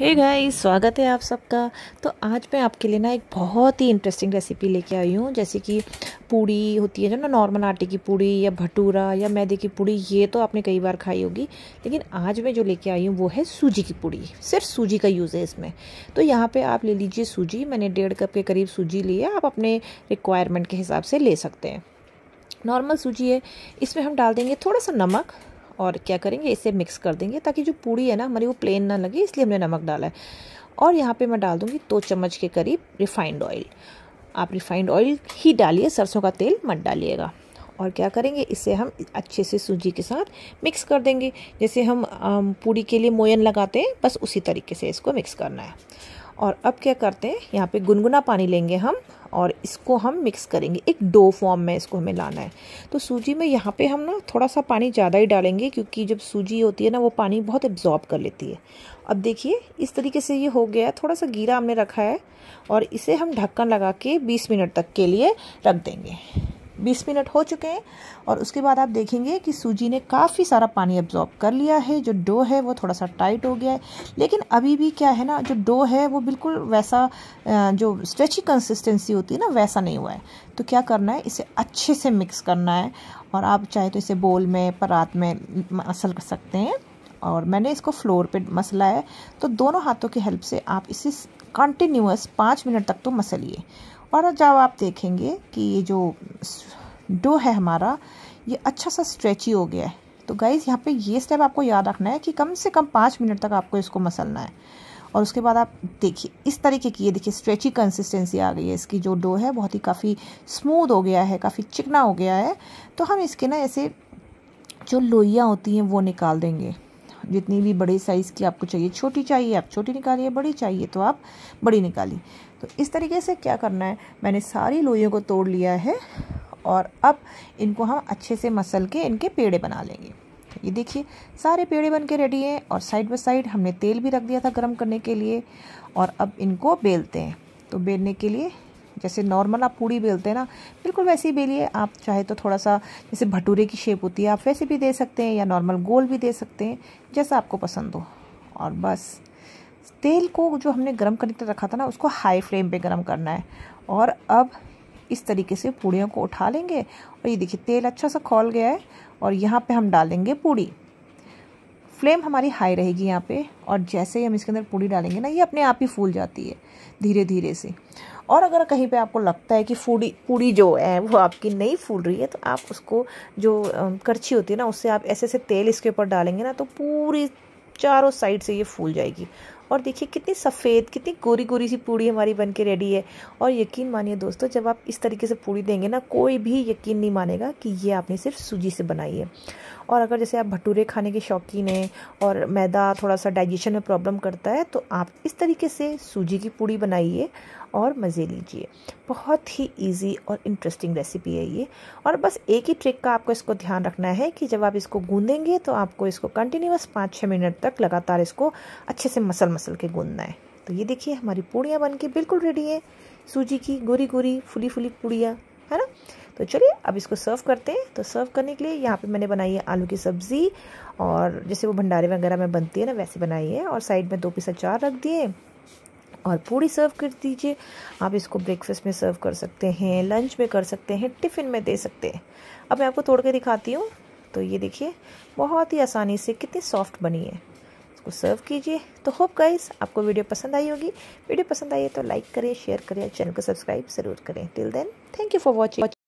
hey guys स्वागत है आप सबका तो आज मैं आपके लिए ना एक बहुत ही इंटरेस्टिंग रेसिपी लेके आई हूँ जैसे कि पूड़ी होती है जो ना नॉर्मल आटे की पूड़ी या भटूरा या मैदे की पूड़ी ये तो आपने कई बार खाई होगी लेकिन आज मैं जो लेके आई हूँ वो है सूजी की पूड़ी सिर्फ सूजी का यूज़ है इसमें तो यहाँ पर आप ले लीजिए सूजी मैंने डेढ़ कप के करीब सूजी ली है आप अपने रिक्वायरमेंट के हिसाब से ले सकते हैं नॉर्मल सूजी है इसमें हम डाल देंगे थोड़ा सा नमक और क्या करेंगे इसे मिक्स कर देंगे ताकि जो पूड़ी है ना हमारी वो प्लेन ना लगे इसलिए हमने नमक डाला है और यहाँ पे मैं डाल दूँगी दो तो चम्मच के करीब रिफाइंड ऑयल आप रिफाइंड ऑयल ही डालिए सरसों का तेल मत डालिएगा और क्या करेंगे इसे हम अच्छे से सूजी के साथ मिक्स कर देंगे जैसे हम पूड़ी के लिए मोयन लगाते हैं बस उसी तरीके से इसको मिक्स करना है और अब क्या करते हैं यहाँ पे गुनगुना पानी लेंगे हम और इसको हम मिक्स करेंगे एक डो फॉर्म में इसको हमें लाना है तो सूजी में यहाँ पे हम ना थोड़ा सा पानी ज़्यादा ही डालेंगे क्योंकि जब सूजी होती है ना वो पानी बहुत एब्जॉर्ब कर लेती है अब देखिए इस तरीके से ये हो गया है थोड़ा सा गीरा हमने रखा है और इसे हम ढक्कन लगा के बीस मिनट तक के लिए रख देंगे बीस मिनट हो चुके हैं और उसके बाद आप देखेंगे कि सूजी ने काफ़ी सारा पानी एब्जॉर्ब कर लिया है जो डो है वो थोड़ा सा टाइट हो गया है लेकिन अभी भी क्या है ना जो डो है वो बिल्कुल वैसा जो स्ट्रेची कंसिस्टेंसी होती है ना वैसा नहीं हुआ है तो क्या करना है इसे अच्छे से मिक्स करना है और आप चाहे तो इसे बोल में परात में मसल कर सकते हैं और मैंने इसको फ्लोर पर मसला है तो दोनों हाथों की हेल्प से आप इसे कंटिन्यूस पाँच मिनट तक तो मसलिए और जब आप देखेंगे कि ये जो डो है हमारा ये अच्छा सा स्ट्रेची हो गया है तो गाइज़ यहाँ पे ये स्टेप आपको याद रखना है कि कम से कम पाँच मिनट तक आपको इसको मसलना है और उसके बाद आप देखिए इस तरीके की ये देखिए स्ट्रेची कंसिस्टेंसी आ गई है इसकी जो डो है बहुत ही काफ़ी स्मूद हो गया है काफ़ी चिकना हो गया है तो हम इसके ना ऐसे जो लोइयाँ होती हैं वो निकाल देंगे जितनी भी बड़े साइज़ की आपको चाहिए छोटी चाहिए आप छोटी निकालिए बड़ी चाहिए तो आप बड़ी निकालिए तो इस तरीके से क्या करना है मैंने सारी लोइयों को तोड़ लिया है और अब इनको हम अच्छे से मसल के इनके पेड़े बना लेंगे ये देखिए सारे पेड़े बन के रेडी हैं और साइड बाई साइड हमने तेल भी रख दिया था गर्म करने के लिए और अब इनको बेलते हैं तो बेलने के लिए जैसे नॉर्मल आप पूड़ी बेलते हैं ना बिल्कुल वैसे ही बेलिए आप चाहे तो थोड़ा सा जैसे भटूरे की शेप होती है आप वैसे भी दे सकते हैं या नॉर्मल गोल भी दे सकते हैं जैसा आपको पसंद हो और बस तेल को जो हमने गर्म करके रखा था ना उसको हाई फ्लेम पर गर्म करना है और अब इस तरीके से पूड़ियों को उठा लेंगे और ये देखिए तेल अच्छा सा खोल गया है और यहाँ पे हम डालेंगे पूड़ी फ्लेम हमारी हाई रहेगी यहाँ पे और जैसे ही हम इसके अंदर पूड़ी डालेंगे ना ये अपने आप ही फूल जाती है धीरे धीरे से और अगर कहीं पे आपको लगता है कि फूडी पूड़ी जो है वो आपकी नहीं फूल रही है तो आप उसको जो करछी होती है ना उससे आप ऐसे ऐसे तेल इसके ऊपर डालेंगे ना तो पूरी चारों साइड से ये फूल जाएगी और देखिए कितनी सफ़ेद कितनी गोरी गोरी सी पूड़ी हमारी बन के रेडी है और यकीन मानिए दोस्तों जब आप इस तरीके से पूड़ी देंगे ना कोई भी यकीन नहीं मानेगा कि ये आपने सिर्फ सूजी से बनाई है और अगर जैसे आप भटूरे खाने के शौकीन हैं और मैदा थोड़ा सा डाइजेशन में प्रॉब्लम करता है तो आप इस तरीके से सूजी की पूड़ी बनाइए और मज़े लीजिए बहुत ही इजी और इंटरेस्टिंग रेसिपी है ये और बस एक ही ट्रिक का आपको इसको ध्यान रखना है कि जब आप इसको गूंदेंगे तो आपको इसको कंटिन्यूस पाँच छः मिनट तक लगातार इसको अच्छे से मसल मसल के गूंदना है तो ये देखिए हमारी पूड़ियाँ बन के बिल्कुल रेडी है सूजी की गोरी गोरी फुली फुली पूड़ियाँ है ना तो चलिए अब इसको सर्व करते हैं तो सर्व करने के लिए यहाँ पे मैंने बनाई है आलू की सब्ज़ी और जैसे वो भंडारे वगैरह में बनती है ना वैसे बनाई है और साइड में दो पीस अचार रख दिए और पूड़ी सर्व कर दीजिए आप इसको ब्रेकफास्ट में सर्व कर सकते हैं लंच में कर सकते हैं टिफ़िन में दे सकते हैं अब मैं आपको तोड़ के दिखाती हूँ तो ये देखिए बहुत ही आसानी से कितनी सॉफ्ट बनी है इसको सर्व कीजिए तो होप गाइस आपको वीडियो पसंद आई होगी वीडियो पसंद आई है तो लाइक करें शेयर करें चैनल को सब्सक्राइब ज़रूर करें till then thank you for watching